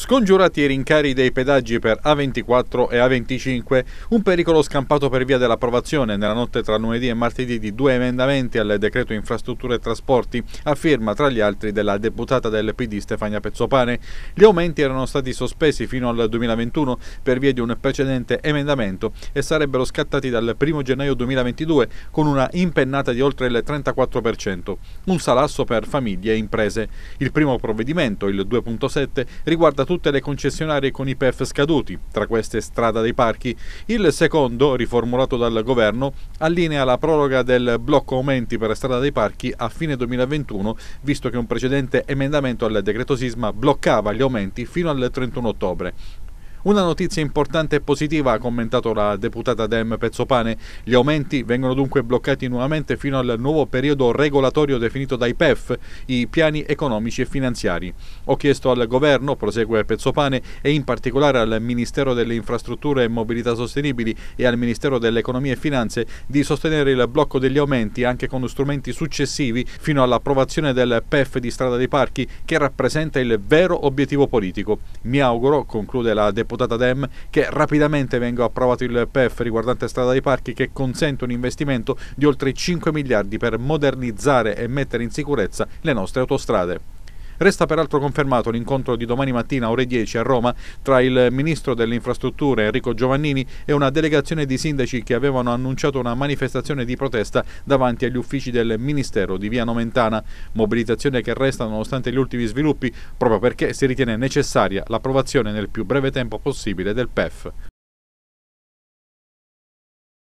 Scongiurati i rincari dei pedaggi per A24 e A25, un pericolo scampato per via dell'approvazione nella notte tra lunedì e martedì di due emendamenti al decreto infrastrutture e trasporti, a firma tra gli altri della deputata del PD Stefania Pezzopane. Gli aumenti erano stati sospesi fino al 2021 per via di un precedente emendamento e sarebbero scattati dal 1 gennaio 2022 con una impennata di oltre il 34%, un salasso per famiglie e imprese. Il primo provvedimento, il 2.7, riguarda tutte le concessionarie con i PEF scaduti, tra queste Strada dei Parchi. Il secondo, riformulato dal governo, allinea la proroga del blocco aumenti per Strada dei Parchi a fine 2021, visto che un precedente emendamento al decreto sisma bloccava gli aumenti fino al 31 ottobre. Una notizia importante e positiva, ha commentato la deputata Dem Pezzopane. Gli aumenti vengono dunque bloccati nuovamente fino al nuovo periodo regolatorio definito dai PEF, i piani economici e finanziari. Ho chiesto al governo, prosegue Pezzopane, e in particolare al Ministero delle Infrastrutture e Mobilità Sostenibili e al Ministero dell'Economia e Finanze di sostenere il blocco degli aumenti anche con strumenti successivi fino all'approvazione del PEF di Strada dei Parchi che rappresenta il vero obiettivo politico. Mi auguro, conclude la deputata, deputata Dem, che rapidamente venga approvato il PEF riguardante Strada dei Parchi che consente un investimento di oltre 5 miliardi per modernizzare e mettere in sicurezza le nostre autostrade. Resta peraltro confermato l'incontro di domani mattina ore 10 a Roma tra il ministro delle infrastrutture Enrico Giovannini e una delegazione di sindaci che avevano annunciato una manifestazione di protesta davanti agli uffici del Ministero di Via Nomentana. Mobilitazione che resta nonostante gli ultimi sviluppi proprio perché si ritiene necessaria l'approvazione nel più breve tempo possibile del PEF.